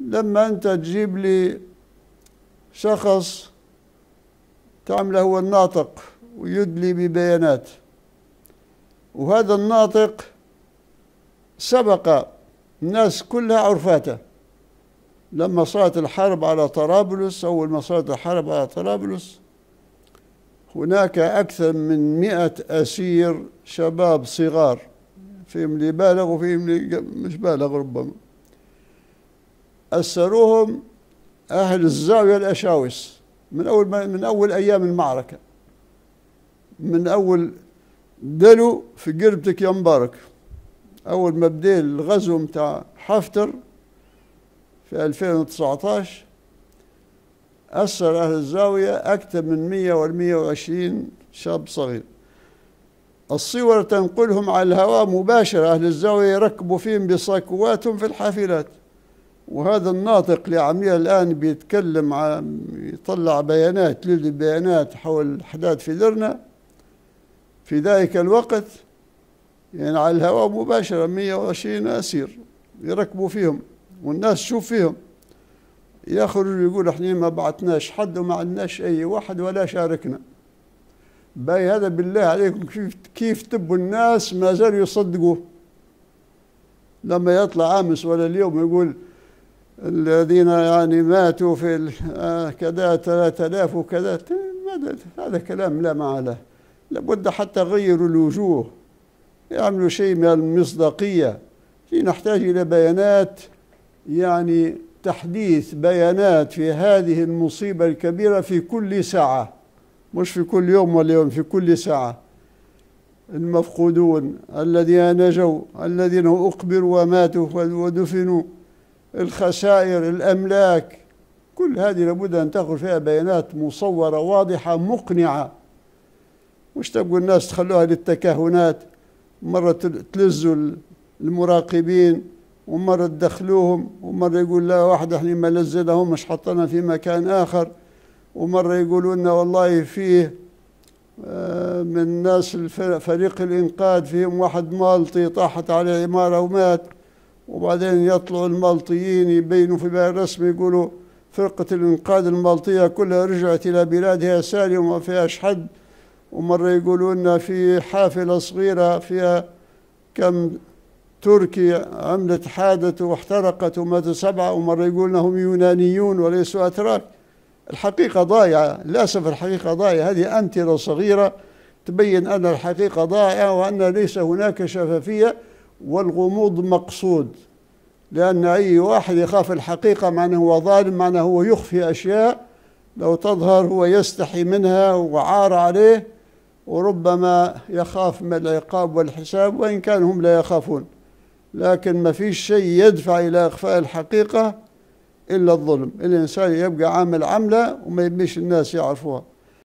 لما أنت تجيب لي شخص تعمله هو الناطق ويدلي ببيانات وهذا الناطق سبق الناس كلها عرفاته لما صارت الحرب على طرابلس أول ما صارت الحرب على طرابلس هناك أكثر من مئة أسير شباب صغار فيهم اللي بالغ وفيهم اللي مش بالغ ربما أسروهم أهل الزاوية الأشاوس من أول من أول أيام المعركة من أول دلو في قربتك يا مبارك أول ما بدي الغزو متاع حفتر في 2019 أسر أهل الزاوية أكثر من 100 و 120 شاب صغير الصور تنقلهم على الهواء مباشرة أهل الزاوية يركبوا فيهم بصاكواتهم في الحافلات وهذا الناطق اللي عميه الآن بيتكلم عن يطلع بيانات يلد بيانات حول الأحداث في درنا في ذلك الوقت يعني على الهواء مباشرة 120 أسير يركبوا فيهم والناس تشوف فيهم يخرج يقول احنا ما بعتناش حد وما عندناش أي واحد ولا شاركنا باي هذا بالله عليكم كيف كيف تبوا الناس ما زالوا يصدقوا لما يطلع امس ولا اليوم يقول الذين يعني ماتوا في آه، كذا 3000 وكذا هذا كلام لا معنى له لابد حتى غيروا الوجوه يعملوا شيء من المصداقية في نحتاج إلى بيانات يعني تحديث بيانات في هذه المصيبة الكبيرة في كل ساعة مش في كل يوم ولا يوم في كل ساعة المفقودون الذين نجوا الذين أقبروا وماتوا ودفنوا الخسائر الأملاك كل هذه لابد أن تأخذ فيها بيانات مصورة واضحة مقنعة مش تبقوا الناس تخلوها للتكهنات مرة تلزوا المراقبين ومرة تدخلوهم ومرة يقول لا واحد احنا ما لزلهم مش حطنا في مكان آخر ومرة يقولوا لنا والله فيه آه، من ناس فريق الإنقاذ فيهم واحد مالطي طاحت على عمارة ومات وبعدين يطلعوا المالطيين يبينوا في رسمي يقولوا فرقة الإنقاذ المالطية كلها رجعت إلى بلادها سالية وما فيهاش حد ومرة يقولوا لنا في حافلة صغيرة فيها كم تركي عملت حادث واحترقت ومات سبعة ومرة يقولنا هم يونانيون وليسوا أتراك الحقيقة ضايعة للأسف الحقيقة ضايعة هذه أمثلة صغيرة تبين أن الحقيقة ضائعة وأن ليس هناك شفافية والغموض مقصود لأن أي واحد يخاف الحقيقة معناه هو ظالم معناه هو يخفي أشياء لو تظهر هو يستحي منها وعار عليه وربما يخاف من العقاب والحساب وإن كان هم لا يخافون لكن ما فيش شيء يدفع إلى إخفاء الحقيقة إلا الظلم الإنسان يبقى عامل عملة وما يبيش الناس يعرفوها